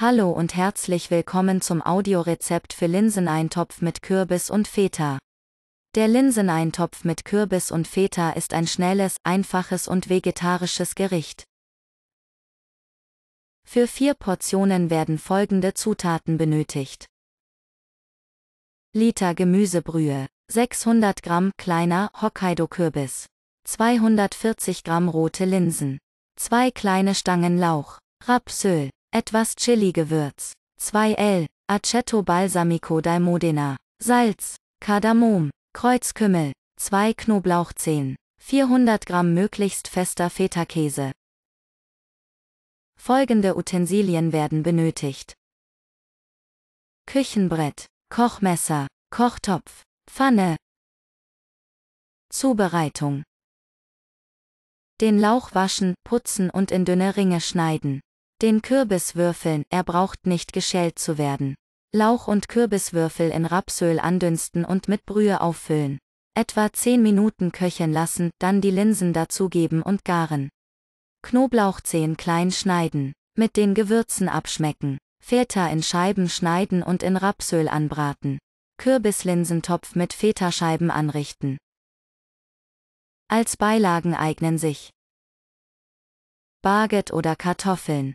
Hallo und herzlich willkommen zum Audiorezept für Linseneintopf mit Kürbis und Feta. Der Linseneintopf mit Kürbis und Feta ist ein schnelles, einfaches und vegetarisches Gericht. Für vier Portionen werden folgende Zutaten benötigt. Liter Gemüsebrühe, 600 Gramm kleiner Hokkaido-Kürbis, 240 Gramm rote Linsen, 2 kleine Stangen Lauch, Rapsöl, etwas Chili-Gewürz. 2L. Aceto Balsamico dal Modena. Salz. Kardamom. Kreuzkümmel. 2 Knoblauchzehen. 400 Gramm möglichst fester Feta-Käse. Folgende Utensilien werden benötigt. Küchenbrett, Kochmesser, Kochtopf, Pfanne. Zubereitung. Den Lauch waschen, putzen und in dünne Ringe schneiden. Den Kürbis würfeln, er braucht nicht geschält zu werden. Lauch und Kürbiswürfel in Rapsöl andünsten und mit Brühe auffüllen. Etwa 10 Minuten köcheln lassen, dann die Linsen dazugeben und garen. Knoblauchzehen klein schneiden. Mit den Gewürzen abschmecken. Feta in Scheiben schneiden und in Rapsöl anbraten. Kürbislinsentopf mit Fetascheiben anrichten. Als Beilagen eignen sich Barget oder Kartoffeln.